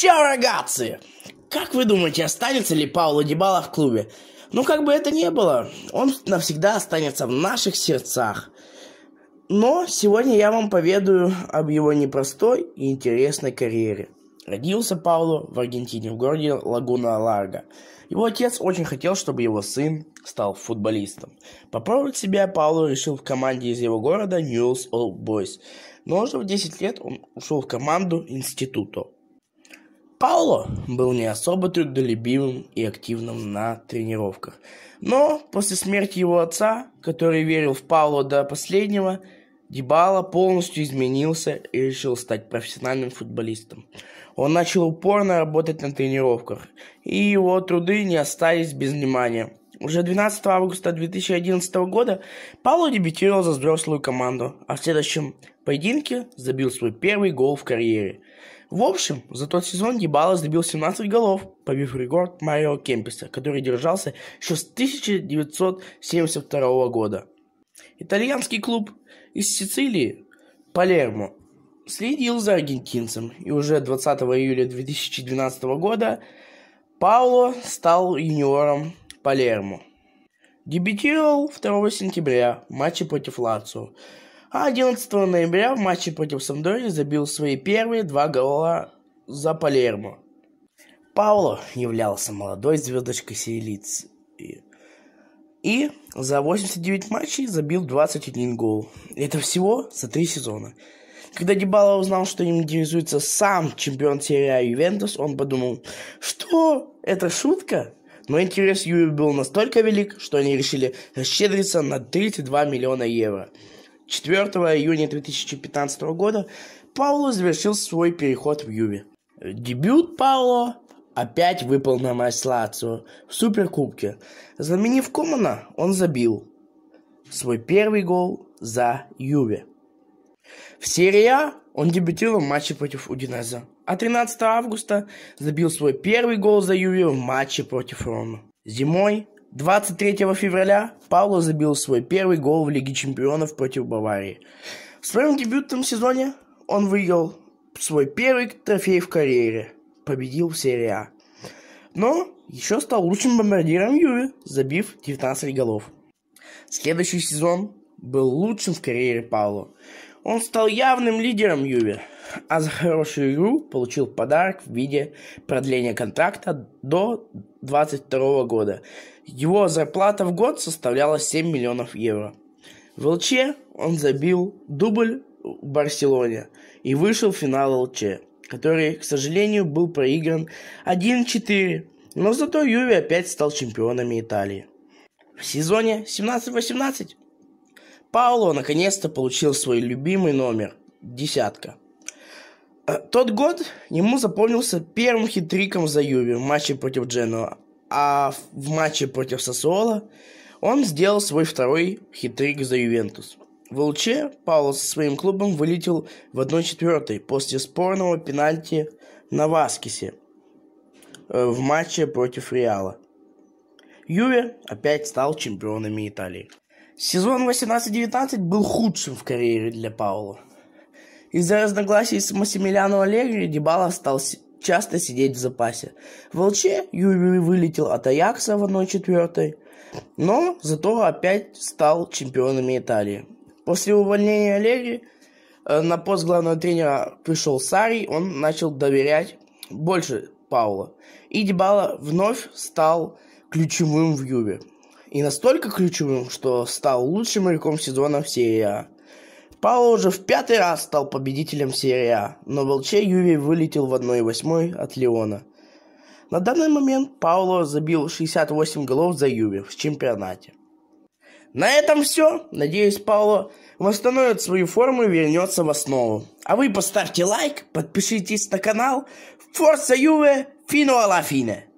Ща, рогатцы! Как вы думаете, останется ли Пауло Дебала в клубе? Ну, как бы это ни было, он навсегда останется в наших сердцах. Но сегодня я вам поведаю об его непростой и интересной карьере. Родился Пауло в Аргентине, в городе Лагуна-Ларго. Его отец очень хотел, чтобы его сын стал футболистом. Попробовать себя Пауло решил в команде из его города Ньюс Old Boys. Но уже в 10 лет он ушел в команду института. Пауло был не особо трудолюбивым и активным на тренировках. Но после смерти его отца, который верил в Пауло до последнего, Дебала полностью изменился и решил стать профессиональным футболистом. Он начал упорно работать на тренировках, и его труды не остались без внимания. Уже 12 августа 2011 года Пауло дебютировал за взрослую команду, а в следующем поединке забил свой первый гол в карьере – в общем, за тот сезон Ебалос забил 17 голов, побив рекорд Марио Кемписа, который держался еще с 1972 года. Итальянский клуб из Сицилии Палермо следил за аргентинцем, и уже 20 июля 2012 года Пауло стал юниором Палермо. Дебютировал 2 сентября в матче против Лацио, а 11 ноября в матче против Сандори забил свои первые два гола за Палермо. Пауло являлся молодой звездочкой Сиелицы и за 89 матчей забил 21 гол. Это всего за три сезона. Когда Дебала узнал, что им интересуется сам чемпион серии А Ювентус, он подумал, что это шутка? Но интерес Юве был настолько велик, что они решили расщедриться на 32 миллиона евро – 4 июня 2015 года Пауло завершил свой переход в Юве. Дебют Пауло опять выпал на мать в Суперкубке. Заменив Комана, он забил свой первый гол за Юве. В серии А он дебютировал в матче против Удинеза, а 13 августа забил свой первый гол за Юве в матче против Рома. Зимой 23 февраля Пауло забил свой первый гол в Лиге чемпионов против Баварии. В своем дебютном сезоне он выиграл свой первый трофей в карьере, победил в серии А. Но еще стал лучшим бомбардиром Юве, забив 19 голов. Следующий сезон был лучшим в карьере Пауло. Он стал явным лидером Юве, а за хорошую игру получил подарок в виде продления контракта до 1922 года. Его зарплата в год составляла 7 миллионов евро. В ЛЧ он забил дубль в Барселоне и вышел в финал ЛЧ, который, к сожалению, был проигран 1-4, но зато Юве опять стал чемпионами Италии. В сезоне 17-18 Пауло наконец-то получил свой любимый номер – десятка – Э, тот год ему запомнился первым хитриком за Юве в матче против Дженуа, а в матче против Сосуола он сделал свой второй хитрик за Ювентус. В Луче Пауло со своим клубом вылетел в 1-4 после спорного пенальти на Васкисе э, в матче против Реала. Юве опять стал чемпионами Италии. Сезон 18-19 был худшим в карьере для Паула. Из-за разногласий с Массимилиано Аллегри Дебала стал часто сидеть в запасе. В ЛЧ Юрий вылетел от Аякса в 1-4, но зато опять стал чемпионами Италии. После увольнения Аллегри э, на пост главного тренера пришел Сарий, он начал доверять больше Паула. И Дебала вновь стал ключевым в Юве. И настолько ключевым, что стал лучшим игроком сезона в серии А. Пауло уже в пятый раз стал победителем серии А, но в ЛЧ Юве вылетел в 1-8 от Леона. На данный момент Пауло забил 68 голов за Юве в чемпионате. На этом все. Надеюсь, Пауло восстановит свою форму и вернется в основу. А вы поставьте лайк, подпишитесь на канал. Форса Юве, Фино Алафине!